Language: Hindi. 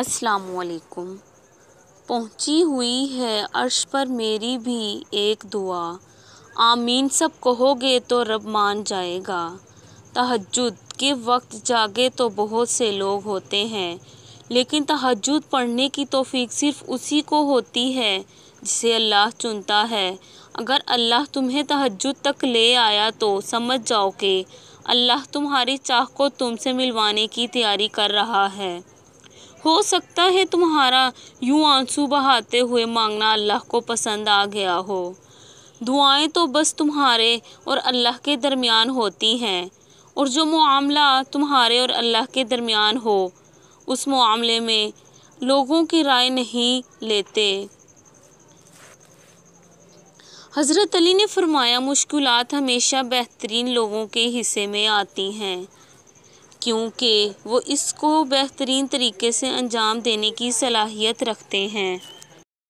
असलकुम पहुंची हुई है अर्श पर मेरी भी एक दुआ आमीन सब कहोगे तो रब मान जाएगा तहजद के वक्त जागे तो बहुत से लोग होते हैं लेकिन तहजद पढ़ने की तोफ़ी सिर्फ़ उसी को होती है जिसे अल्लाह चुनता है अगर अल्लाह तुम्हें तहजद तक ले आया तो समझ जाओ कि अल्लाह तुम्हारी चाह को तुमसे मिलवाने की तैयारी कर रहा है हो सकता है तुम्हारा यूं आंसू बहाते हुए मांगना अल्लाह को पसंद आ गया हो दुआएं तो बस तुम्हारे और अल्लाह के दरमियान होती हैं और जो मामला तुम्हारे और अल्लाह के दरमियान हो उस मामले में लोगों की राय नहीं लेते हज़रत अली ने फरमाया मुश्किलात हमेशा बेहतरीन लोगों के हिस्से में आती हैं क्योंकि वो इसको बेहतरीन तरीके से अंजाम देने की सलाहियत रखते हैं